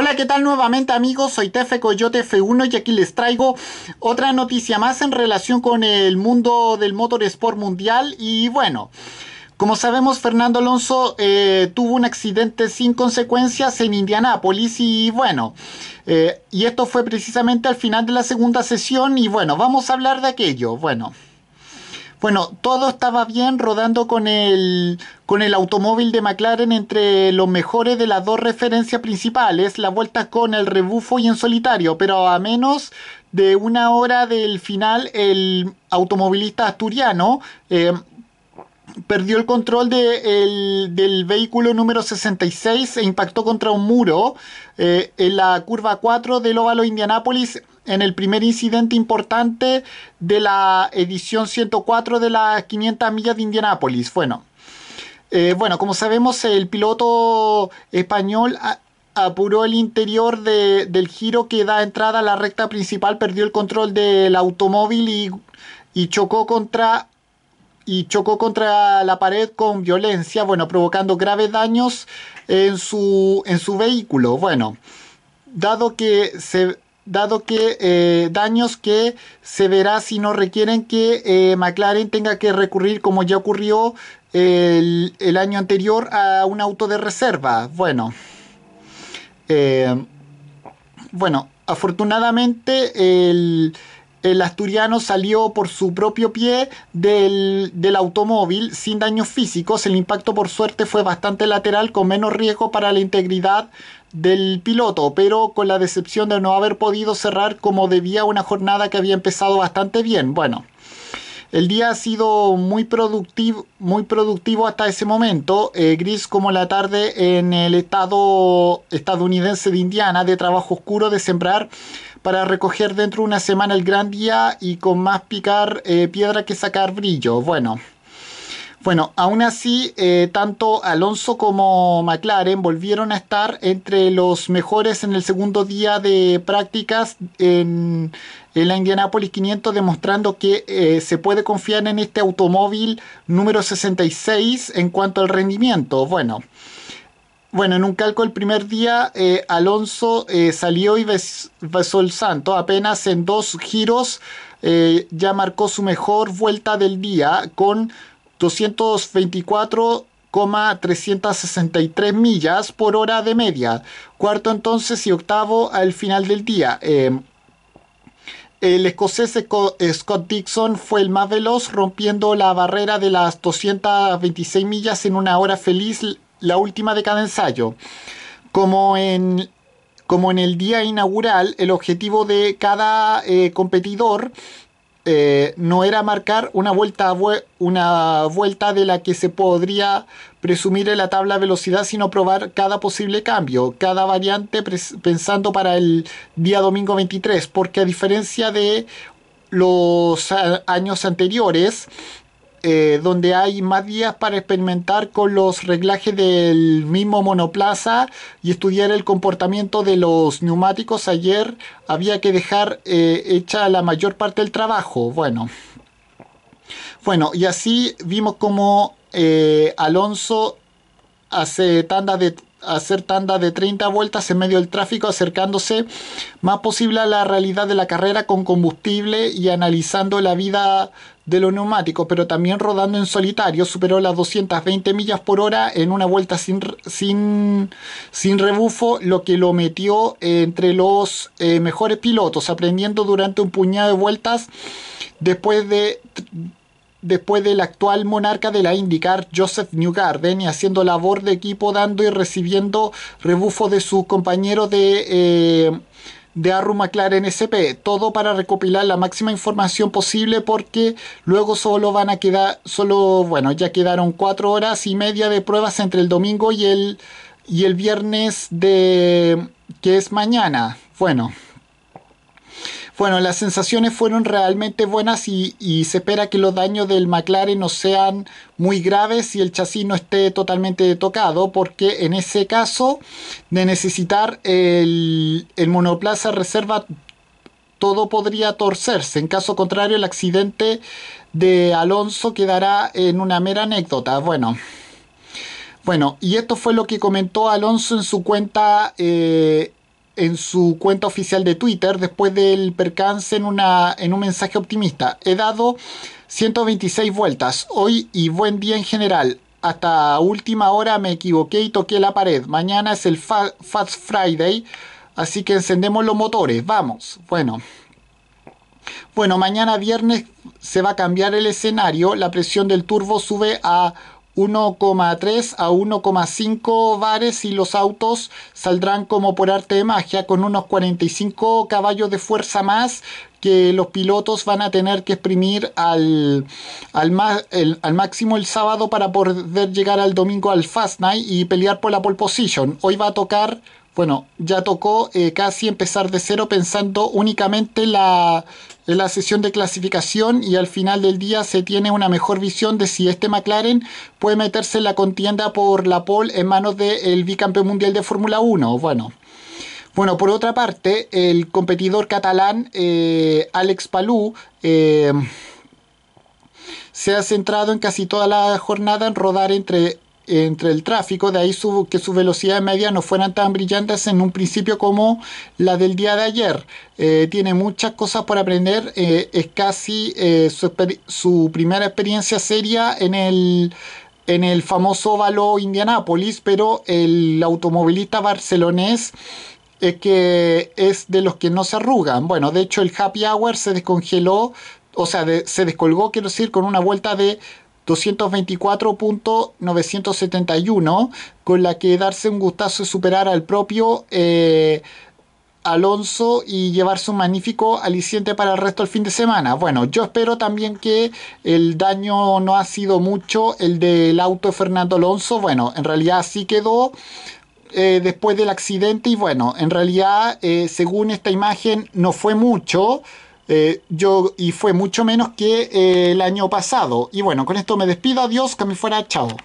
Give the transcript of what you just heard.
Hola, ¿qué tal nuevamente amigos? Soy Tefe Coyote F1 y aquí les traigo otra noticia más en relación con el mundo del motorsport mundial y bueno... Como sabemos, Fernando Alonso eh, tuvo un accidente sin consecuencias en Indianápolis y bueno, eh, y esto fue precisamente al final de la segunda sesión y bueno, vamos a hablar de aquello. Bueno. Bueno, todo estaba bien rodando con el, con el automóvil de McLaren entre los mejores de las dos referencias principales, la vuelta con el rebufo y en solitario, pero a menos de una hora del final el automovilista asturiano eh, perdió el control del vehículo número 66 e impactó contra un muro eh, en la curva 4 del óvalo Indianápolis en el primer incidente importante de la edición 104 de las 500 millas de Indianápolis. Bueno, eh, bueno, como sabemos, el piloto español apuró el interior del giro que da entrada a la recta principal, perdió el control del automóvil y, chocó contra y chocó contra la pared con violencia, bueno, provocando graves daños en su, en su vehículo. Bueno, dado que se, dado que eh, daños que se verá si no requieren que eh, McLaren tenga que recurrir como ya ocurrió el, año anterior a un auto de reserva. Bueno, eh, bueno, afortunadamente el, el asturiano salió por su propio pie del, automóvil sin daños físicos. El impacto por suerte fue bastante lateral con menos riesgo para la integridad del piloto, pero con la decepción de no haber podido cerrar como debía una jornada que había empezado bastante bien. Bueno, el día ha sido muy productivo, muy productivo hasta ese momento, eh, gris como la tarde en el estado estadounidense de Indiana, de trabajo oscuro, de sembrar para recoger dentro de una semana el gran día y con más picar eh, piedra que sacar brillo. Bueno. Bueno, aún así, eh, tanto Alonso como McLaren volvieron a estar entre los mejores en el segundo día de prácticas en, la Indianapolis 500, demostrando que eh, se puede confiar en este automóvil número 66 en cuanto al rendimiento. Bueno. Bueno, en un calco el primer día, eh, Alonso salió y besó el santo. Apenas en dos giros ya marcó su mejor vuelta del día con ...224,363 millas por hora de media. Cuarto entonces y octavo al final del día. Em, el escocés Scott Dixon fue el más veloz, rompiendo la barrera de las 226 millas en una hora feliz, la última de cada ensayo. Como en, como en el día inaugural, el objetivo de cada eh, competidor eh, no era marcar una vuelta, una vuelta de la que se podría presumir en la tabla de velocidad, sino probar cada posible cambio, cada variante pensando para el día domingo 23, porque a diferencia de los años anteriores, eh, donde hay más días para experimentar con los reglajes del mismo monoplaza y estudiar el comportamiento de los neumáticos. Ayer había que dejar eh, hecha la mayor parte del trabajo. Bueno, bueno y así vimos como eh, Alonso hace tanda de hacer tanda de 30 vueltas en medio del tráfico acercándose más posible a la realidad de la carrera con combustible y analizando la vida de los neumáticos, pero también rodando en solitario superó las 220 millas por hora en una vuelta sin, sin, sin rebufo, lo que lo metió entre los eh, mejores pilotos, aprendiendo durante un puñado de vueltas después de después del actual monarca de la IndyCar, Joseph Newgarden, y haciendo labor de equipo, dando y recibiendo rebufo de sus compañeros de, eh, de Arru McLaren SP. Todo para recopilar la máxima información posible porque luego solo van a quedar, solo, bueno, ya quedaron cuatro horas y media de pruebas entre el domingo y el, y el viernes de, que es mañana. Bueno. Bueno, las sensaciones fueron realmente buenas y, se espera que los daños del McLaren no sean muy graves y el chasis no esté totalmente tocado, porque en ese caso de necesitar el, monoplaza reserva todo podría torcerse. En caso contrario, el accidente de Alonso quedará en una mera anécdota. Bueno. Bueno, y esto fue lo que comentó Alonso en su cuenta eh, en su cuenta oficial de Twitter después del percance en, una, en un mensaje optimista. He dado 126 vueltas hoy y buen día en general. Hasta última hora me equivoqué y toqué la pared. Mañana es el Fast Friday, así que encendemos los motores. Vamos. Bueno. Bueno, mañana viernes se va a cambiar el escenario. La presión del turbo sube a 1,3 a 1,5 bares y los autos saldrán como por arte de magia con unos 45 caballos de fuerza más que los pilotos van a tener que exprimir al, al, al, máximo el sábado para poder llegar al domingo al Fast Night y pelear por la pole position. Hoy va a tocar, bueno, ya tocó eh, casi empezar de cero pensando únicamente la en la sesión de clasificación y al final del día se tiene una mejor visión de si este McLaren puede meterse en la contienda por la pole en manos del bicampeón mundial de Fórmula 1. Bueno. Bueno, por otra parte, el competidor catalán eh, Alex Palou eh, se ha centrado en casi toda la jornada en rodar entre entre el tráfico, de ahí que sus velocidades medias no fueran tan brillantes en un principio como la del día de ayer. Eh, tiene muchas cosas por aprender, eh, es casi eh, su, primera experiencia seria en el, en el famoso Valo Indianápolis, pero el automovilista barcelonés es que es de los que no se arrugan. Bueno, de hecho el happy hour se descongeló, o sea, se descolgó, quiero decir, con una vuelta de 224.971, con la que darse un gustazo y superar al propio eh, Alonso y llevarse un magnífico aliciente para el resto del fin de semana. Bueno, yo espero también que el daño no ha sido mucho, el del auto de Fernando Alonso, bueno, en realidad sí quedó. Eh, después del accidente y bueno, en realidad eh, según esta imagen no fue mucho, eh, yo, y fue mucho menos que eh, el año pasado. Y bueno, con esto me despido. Adiós, que me fuera. Chao.